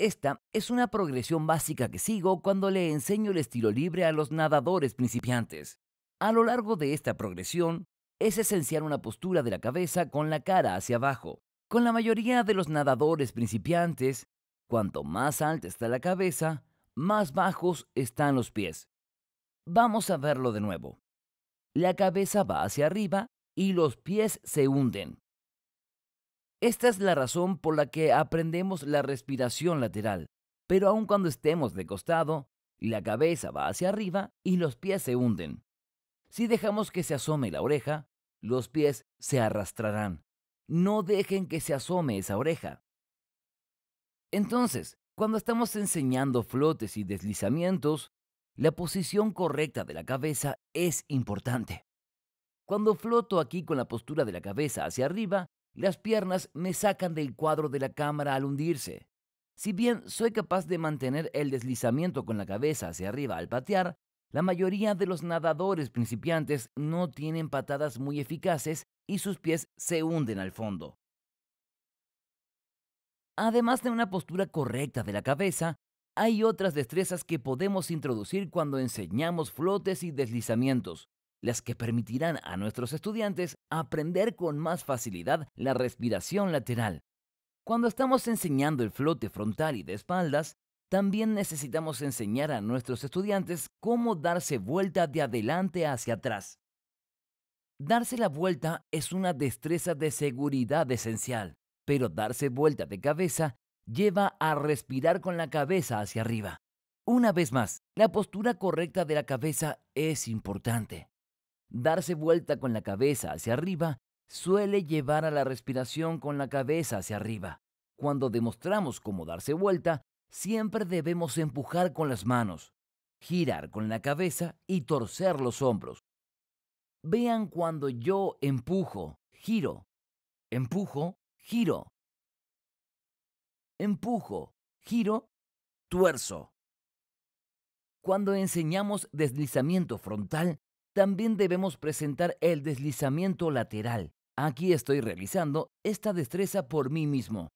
Esta es una progresión básica que sigo cuando le enseño el estilo libre a los nadadores principiantes. A lo largo de esta progresión, es esencial una postura de la cabeza con la cara hacia abajo. Con la mayoría de los nadadores principiantes, cuanto más alta está la cabeza, más bajos están los pies. Vamos a verlo de nuevo. La cabeza va hacia arriba y los pies se hunden. Esta es la razón por la que aprendemos la respiración lateral, pero aun cuando estemos de costado, la cabeza va hacia arriba y los pies se hunden. Si dejamos que se asome la oreja, los pies se arrastrarán. No dejen que se asome esa oreja. Entonces, cuando estamos enseñando flotes y deslizamientos, la posición correcta de la cabeza es importante. Cuando floto aquí con la postura de la cabeza hacia arriba, las piernas me sacan del cuadro de la cámara al hundirse. Si bien soy capaz de mantener el deslizamiento con la cabeza hacia arriba al patear, la mayoría de los nadadores principiantes no tienen patadas muy eficaces y sus pies se hunden al fondo. Además de una postura correcta de la cabeza, hay otras destrezas que podemos introducir cuando enseñamos flotes y deslizamientos las que permitirán a nuestros estudiantes aprender con más facilidad la respiración lateral. Cuando estamos enseñando el flote frontal y de espaldas, también necesitamos enseñar a nuestros estudiantes cómo darse vuelta de adelante hacia atrás. Darse la vuelta es una destreza de seguridad esencial, pero darse vuelta de cabeza lleva a respirar con la cabeza hacia arriba. Una vez más, la postura correcta de la cabeza es importante. Darse vuelta con la cabeza hacia arriba suele llevar a la respiración con la cabeza hacia arriba. Cuando demostramos cómo darse vuelta, siempre debemos empujar con las manos, girar con la cabeza y torcer los hombros. Vean cuando yo empujo, giro, empujo, giro, empujo, giro, tuerzo. Cuando enseñamos deslizamiento frontal, también debemos presentar el deslizamiento lateral. Aquí estoy realizando esta destreza por mí mismo.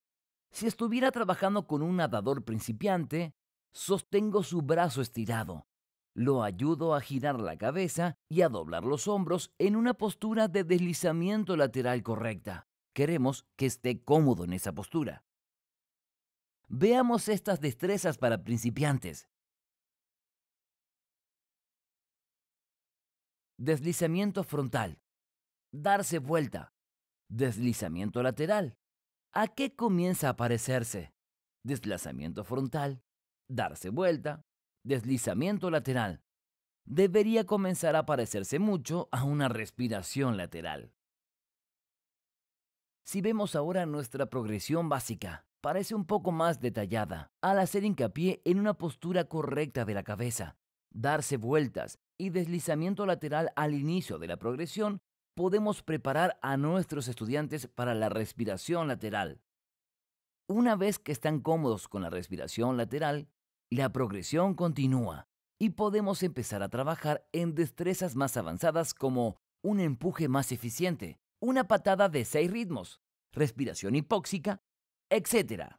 Si estuviera trabajando con un nadador principiante, sostengo su brazo estirado. Lo ayudo a girar la cabeza y a doblar los hombros en una postura de deslizamiento lateral correcta. Queremos que esté cómodo en esa postura. Veamos estas destrezas para principiantes. deslizamiento frontal, darse vuelta, deslizamiento lateral. ¿A qué comienza a parecerse? Deslizamiento frontal, darse vuelta, deslizamiento lateral. Debería comenzar a parecerse mucho a una respiración lateral. Si vemos ahora nuestra progresión básica, parece un poco más detallada, al hacer hincapié en una postura correcta de la cabeza, darse vueltas y deslizamiento lateral al inicio de la progresión, podemos preparar a nuestros estudiantes para la respiración lateral. Una vez que están cómodos con la respiración lateral, la progresión continúa y podemos empezar a trabajar en destrezas más avanzadas como un empuje más eficiente, una patada de seis ritmos, respiración hipóxica, etc.